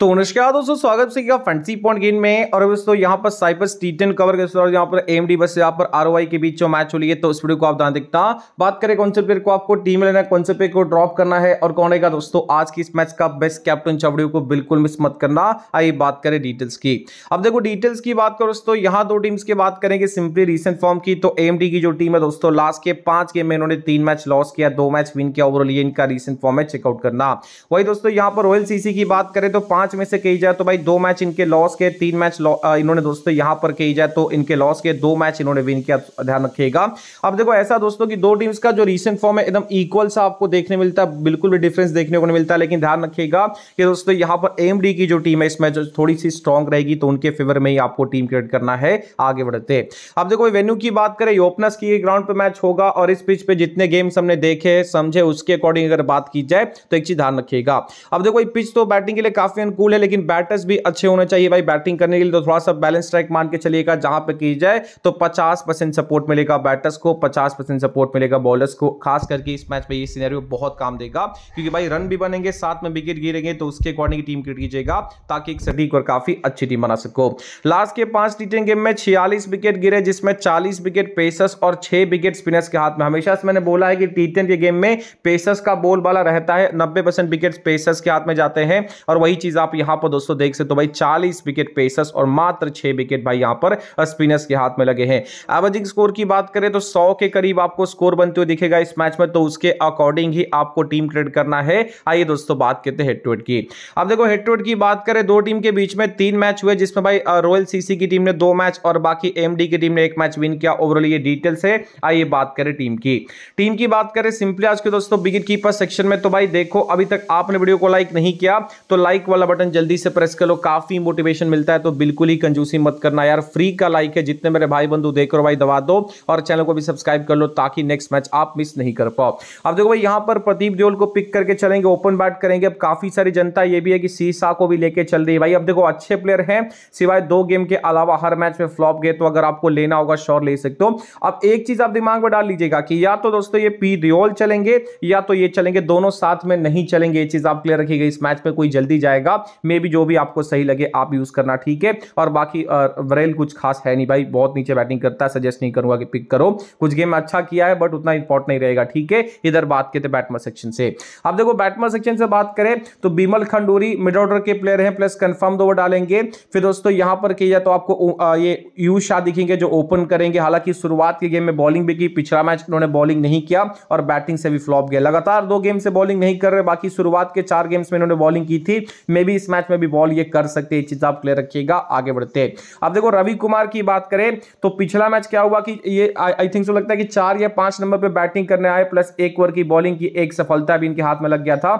तो नमस्कार दोस्तों स्वागत है फंटसी पॉइंट गेम में और दोस्तों यहाँ पर साइबस टी टेन कवर के और यहाँ पर एम डी बस यहाँ पर आर के बीच जो मैच हो रही है तो उस वीडियो को आप ध्यान देखता बात करें कौन से प्लेयर को आपको टीम लेना है कौन से प्लेयर को ड्रॉप करना है और कौन रहेगा दोस्तों आज की इस मैच का बेस्ट कैप्टन चवड़ियों को बिल्कुल मिस मत करना आइए बात करें डिटेल्स की अब देखो डिटेल्स की बात करो दोस्तों यहाँ दो टीम्स की बात करेंगे सिंपली रिसेंट फॉर्म की तो एम की जो टीम है दोस्तों लास्ट के पांच गेम में इन्होंने तीन मैच लॉस किया दो मैच विन किया ओवरऑल ये इनका रिसेंट फॉर्म है चेकआउट करना वही दोस्तों यहाँ पर रॉयल सीसी की बात करें तो पांच पांच में से कही जाए तो भाई दो मैच इनके लॉस के तीन मैच इन्होंने दोस्तों यहां पर कही जाए तो इनके लॉस के दो मैच इन्होंने विन किया ध्यान रखिएगा अब देखो ऐसा दोस्तों की दो टीम्स का जो रिसेंट फॉर्म है एकदम इक्वल सा आपको देखने मिलता है बिल्कुल भी डिफरेंस देखने को नहीं मिलता लेकिन ध्यान रखिएगा कि दोस्तों यहां पर एम की जो टीम है इसमें जो थोड़ी सी स्ट्रॉन्ग रहेगी तो उनके फेवर में ही आपको टीम क्रिएट करना है आगे बढ़ते अब देखो वेन्यू की बात करें ओपनर्स की ग्राउंड पर मैच होगा और इस पिच पर जितने गेम्स हमने देखे समझे उसके अकॉर्डिंग अगर बात की जाए तो एक चीज ध्यान रखिएगा अब देखो पिच तो बैटिंग के लिए काफी अनुकूल है लेकिन बैटर्स भी अच्छे होने चाहिए भाई बैटिंग करने के लिए तो थोड़ा सा बैलेंस स्ट्राइक मान के चलिएगा जहां पर की जाए तो पचास सपोर्ट मिलेगा बैटर्स को पचास सपोर्ट मिलेगा बॉलर्स को खास करके इस मैच में ये सीनरी बहुत काम देगा क्योंकि भाई रन भी बनेंगे साथ में विकेट गिरेंगे तो उसके अकॉर्डिंग टीम क्रिएट कीजिएगा ताकि एक सटीक और काफी अच्छी टीम बना सको लास्ट के पांच टी गेम में छियालीस विकेट गिरे जिसमें चालीस विकेट पेसर्स और छह विकेट स्पिनर्स के हाथ में हमेशा से मैंने बोला है कि टी के गेम में पेसर्स का बोल वाला रहता है नब्बे विकेट पेसर्स के हाथ में जाते हैं और वही चीज आप आप यहां पर दोस्तों देख सकते हो तो भाई चालीस विकेट पेसर्स और मात्र छह विकेट भाई यहां पर स्पिनर्स के हाथ में लगे हैं एवरेजिंग स्कोर की बात करें तो सौ के करीब आपको स्कोर बनते हुए दिखेगा इस मैच में तो उसके अकॉर्डिंग ही आपको टीम ट्रेड करना है आइए दोस्तों बात करते हैं हेड टू हेड की अब देखो हेड टू हेड की बात करें दो टीम के बीच में तीन मैच हुए जिसमें भाई रॉयल सीसी की टीम ने दो मैच और बाकी एमडी की टीम ने एक मैच विन किया ओवरऑल ये डिटेल्स है आइए बात करें टीम की टीम की बात करें सिंपली आज के दोस्तों विकेट कीपर सेक्शन में तो भाई देखो अभी तक आपने वीडियो को लाइक नहीं किया तो लाइक वाला बटन बटन जल्दी से प्रेस कर लो काफ़ी मोटिवेशन मिलता है तो बिल्कुल ही कंजूसी मत करना यार फ्री का लाइक है जितने मेरे भाई बंधु देख रहे भाई दबा दो और चैनल को भी सब्सक्राइब कर लो ताकि नेक्स्ट मैच आप मिस नहीं कर पाओ अब देखो भाई यहां पर प्रदीप देवल को पिक करके चलेंगे ओपन बैट करेंगे अब काफ़ी सारी जनता ये भी है कि सीसा को भी लेके चल रही है भाई अब देखो अच्छे प्लेयर हैं सिवाय दो गेम के अलावा हर मैच में फ्लॉप गए तो अगर आपको लेना होगा शोर ले सकते हो अब एक चीज़ आप दिमाग में डाल लीजिएगा कि या तो दोस्तों ये पी देओल चलेंगे या तो ये चलेंगे दोनों साथ में नहीं चलेंगे ये चीज़ आप क्लियर रखिएगा इस मैच में कोई जल्दी जाएगा मे भी जो भी आपको सही लगे आप यूज़ करना ठीक है और बाकी वरेल कुछ खास है नहीं भाई बहुत नीचे बैटिंग करता है सजेस्ट नहीं करूंगा कि पिक करो कुछ गेम अच्छा किया है बट उतना इंपॉर्ट नहीं रहेगा ठीक है इधर बात करते बैटमर सेक्शन से अब देखो बैटमर सेक्शन से बात करें तो बीमल खंडूरी मिड ऑर्डर के प्लेयर हैं प्लस कंफर्म दो डालेंगे फिर दोस्तों यहां पर किया जाए तो आपको ये यू शाह दिखेंगे जो ओपन करेंगे हालांकि शुरुआत के गेम में बॉलिंग भी की पिछला मैच उन्होंने बॉलिंग नहीं किया और बैटिंग से भी फ्लॉप गया लगातार दो गेम से बॉलिंग नहीं कर रहे बाकी शुरुआत के चार गेम्स में उन्होंने बॉलिंग की थी मे भी इस मैच में भी बॉल ये कर सकते हैं चीज आप क्लियर रखिएगा आगे बढ़ते हैं अब देखो रवि कुमार की बात करें तो पिछला मैच क्या हुआ कि ये आई थिंक सो लगता है कि चार या पांच नंबर पर बैटिंग करने आए प्लस एक ओवर की बॉलिंग की एक सफलता भी इनके हाथ में लग गया था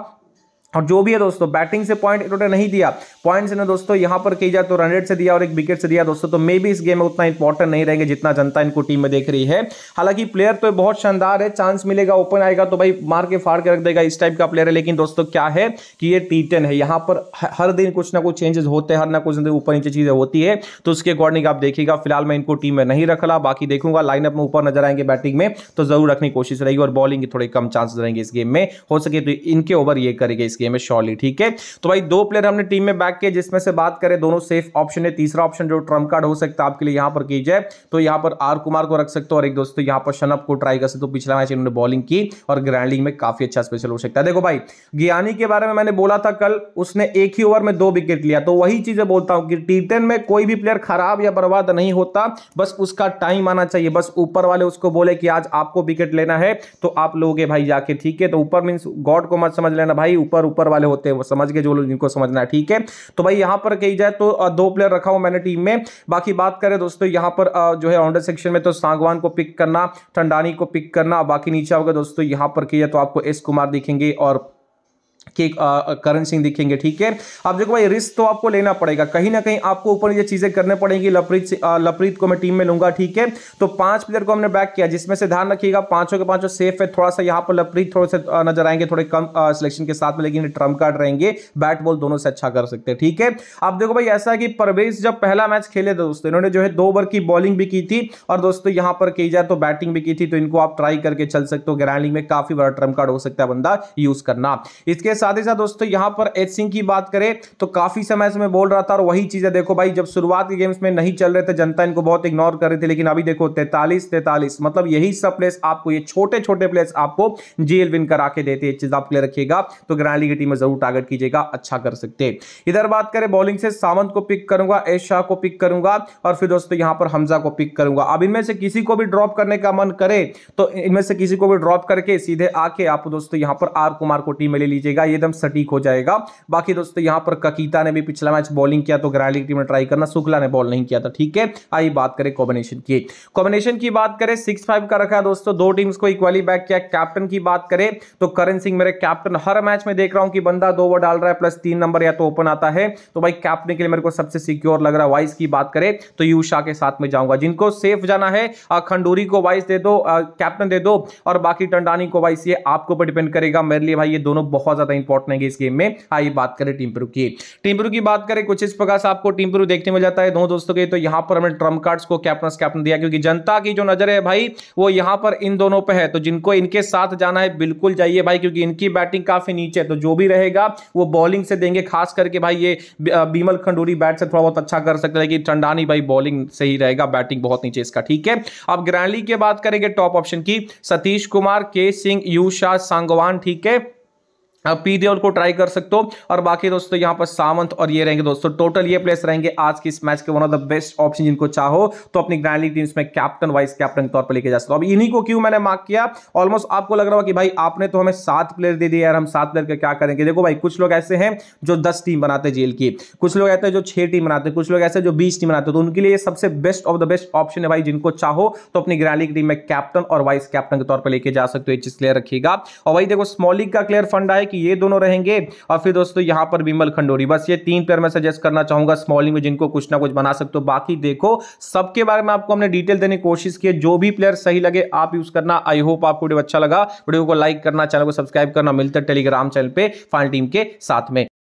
और जो भी है दोस्तों बैटिंग से पॉइंट इन्होंने नहीं दिया पॉइंट्स इन्होंने दोस्तों यहां पर की जाए तो रनरेट से दिया और एक विकेट से दिया दोस्तों तो मे भी इस गेम में उतना इंपॉर्टेंट नहीं रहेंगे जितना जनता इनको टीम में देख रही है हालांकि प्लेयर तो बहुत शानदार है चांस मिलेगा ओपन आएगा तो भाई मार के फाड़ के रख देगा इस टाइप का प्लेयर है लेकिन दोस्तों क्या है कि ये टी है यहाँ पर हर दिन कुछ ना कुछ चेंजेस होते हैं हर ना कुछ ना ऊपर नीचे चीजें होती है तो उसके अकॉर्डिंग आप देखिएगा फिलहाल मैं इनको टीम में नहीं रख रहा बाकी देखूंगा लाइनअप में ऊपर नजर आएंगे बैटिंग में तो जरूर रखने की कोशिश रहेगी और बॉलिंग के थोड़े कम चांस रहेंगे इस गेम में हो सके तो इनके ओवर ये करेगी गेम में श्योरली ठीक है तो भाई दो प्लेयर हमने टीम में बैक किया जिसमें से बात करें दोनों सेफ ऑप्शन है तीसरा ऑप्शन जो ट्रम्प कार्ड हो सकता है आपके लिए यहां पर की जाए तो यहां पर आर कुमार को रख सकते हो और एक दोस्तों तो यहां पर शनअप को ट्राई कर सकते हो पिछला मैच इन्होंने बॉलिंग की और ग्रैंडिंग में काफी अच्छा स्पेशल हो सकता है देखो भाई ज्ञानी के बारे में मैंने बोला था कल उसने एक ही ओवर में दो विकेट लिया तो वही चीजें बोलता हूं कि टी में कोई भी प्लेयर खराब या बर्बाद नहीं होता बस उसका टाइम आना चाहिए बस ऊपर वाले उसको बोले कि आज आपको विकेट लेना है तो आप लोगे भाई जाके ठीक है तो ऊपर मीन गॉड को मत समझ लेना भाई ऊपर ऊपर वाले होते हैं वो समझ गए जो लोग जिनको समझना है ठीक है तो भाई यहाँ पर कही जाए तो दो प्लेयर रखा हुआ मैंने टीम में बाकी बात करें दोस्तों यहाँ पर जो है ऑनडर सेक्शन में तो सांगवान को पिक करना ठंडानी को पिक करना बाकी नीचे आओगे दोस्तों यहाँ पर किया तो आपको एस कुमार दिखेंगे और कि करण सिंह दिखेंगे ठीक है अब देखो भाई रिस्क तो आपको लेना पड़ेगा कहीं ना कहीं आपको ऊपर ये चीजें करने पड़ेंगी लपरीत लपरीत को मैं टीम में लूंगा ठीक है तो पांच प्लेयर को हमने बैक किया जिसमें से ध्यान रखिएगा पांचों के पांचों सेफ है थोड़ा सा यहाँ पर लपरीत थोड़े से नजर आएंगे थोड़े कम सिलेक्शन के साथ में लेकिन ट्रम्प कार्ड रहेंगे बैट बॉल दोनों से अच्छा कर सकते हैं ठीक है अब देखो भाई ऐसा है कि परवेश जब पहला मैच खेले थे दोस्तों इन्होंने जो है दो ओवर की बॉलिंग भी की थी और दोस्तों यहाँ पर की जाए तो बैटिंग भी की थी तो इनको आप ट्राई करके चल सकते हो ग्रैंडिंग में काफी बड़ा ट्रम्प कार्ड हो सकता है बंदा यूज करना इसके इसके साथ ही साथ दोस्तों यहां पर एच सिंह की बात करें तो काफी समय से मैं बोल रहा था और वही चीजें देखो भाई जब शुरुआत के गेम्स में नहीं चल रहे थे जनता इनको बहुत इग्नोर कर रही थी लेकिन अभी देखो तैतालीस तैतालीस मतलब यही सब प्लेस आपको ये छोटे छोटे प्लेस आपको जेल विन करा के देते चीज आप क्लियर रखिएगा तो ग्रैंडली की टीम में जरूर टारगेट कीजिएगा अच्छा कर सकते इधर बात करें बॉलिंग से सावंत को पिक करूंगा एस शाह को पिक करूंगा और फिर दोस्तों यहां पर हमजा को पिक करूंगा अब इनमें से किसी को भी ड्रॉप करने का मन करे तो इनमें से किसी को भी ड्रॉप करके सीधे आके आप दोस्तों यहां पर आर कुमार को टीम में ले लीजिएगा रहेगा ये एकदम सटीक हो जाएगा बाकी दोस्तों यहां पर ककीता ने भी पिछला मैच बॉलिंग किया तो ग्रैली टीम ने ट्राई करना शुक्ला ने बॉल नहीं किया था ठीक है आई बात करें कॉम्बिनेशन की कॉम्बिनेशन की बात करें सिक्स फाइव का रखा है दोस्तों दो टीम्स को इक्वली बैक किया कैप्टन की बात करें तो करण सिंह मेरे कैप्टन हर मैच में देख रहा हूं कि बंदा दो ओवर डाल रहा है प्लस तीन नंबर या तो ओपन आता है तो भाई कैप्टन के लिए मेरे को सबसे सिक्योर लग रहा है वाइस की बात करें तो यू शाह के साथ में जाऊंगा जिनको सेफ जाना है खंडूरी को वाइस दे दो कैप्टन दे दो और बाकी टंडानी को वाइस ये आपको ऊपर डिपेंड करेगा मेरे लिए भाई ये दोनों बहुत ज्यादा ज्यादा इंपॉर्टेंट है इस गेम में आई बात करें टिम्परू की टिम्परू की बात करें कुछ इस प्रकार से आपको टिम्परू देखने मिल जाता है दो दोस्तों के तो यहाँ पर हमने ट्रम्प कार्ड्स को कैप्टन कैप्टन दिया क्योंकि जनता की जो नजर है भाई वो यहाँ पर इन दोनों पर है तो जिनको इनके साथ जाना है बिल्कुल जाइए भाई क्योंकि इनकी बैटिंग काफी नीचे है तो जो भी रहेगा वो बॉलिंग से देंगे खास करके भाई ये बीमल खंडूरी बैट से थोड़ा बहुत अच्छा कर सकते हैं कि ठंडानी भाई बॉलिंग से ही रहेगा बैटिंग बहुत नीचे इसका ठीक है अब ग्रैंडली की बात करेंगे टॉप ऑप्शन की सतीश कुमार के सिंह यू शाह सांगवान ठीक है आप हाँ, पी देओल को ट्राई कर सकते हो और बाकी दोस्तों यहाँ पर सावंत और ये रहेंगे दोस्तों टोटल ये प्लेस रहेंगे आज की इस मैच के one of the best option जिनको चाहो तो अपनी ग्रैंड लीग टीम्स में कैप्टन वाइस कैप्टन के तौर पर लेके जा सकते हो अब इन्हीं को क्यों मैंने मार्क किया ऑलमोस्ट आपको लग रहा होगा कि भाई आपने तो हमें सात प्लेयर दे दिए यार हम सात प्लेयर का क्या करेंगे देखो भाई कुछ लोग ऐसे हैं जो दस टीम बनाते हैं जेल की कुछ लोग ऐसे जो छह टीम बनाते हैं कुछ लोग ऐसे जो बीस टीम बनाते हैं तो उनके लिए सबसे best of the best option है भाई जिनको चाहो तो अपनी ग्रैंड लीग टीम में कैप्टन और वाइस कैप्टन के तौर पर लेके जा सकते हो एक चीज क्लियर रखिएगा और भाई देखो स्मॉलिक का क्लियर फंड आए कि ये दोनों रहेंगे और फिर दोस्तों यहां पर विमल खंडोरी बस ये तीन पेयर मैं सजेस्ट करना चाहूंगा स्मॉलिंग में जिनको कुछ ना कुछ बना सकते हो बाकी देखो सबके बारे में आपको हमने डिटेल देने की कोशिश की जो भी प्लेयर सही लगे आप यूज करना आई होप आपको वीडियो अच्छा लगा वीडियो को लाइक करना चैनल को सब्सक्राइब करना मिलता है टेलीग्राम चैनल पर फाइनल टीम के साथ में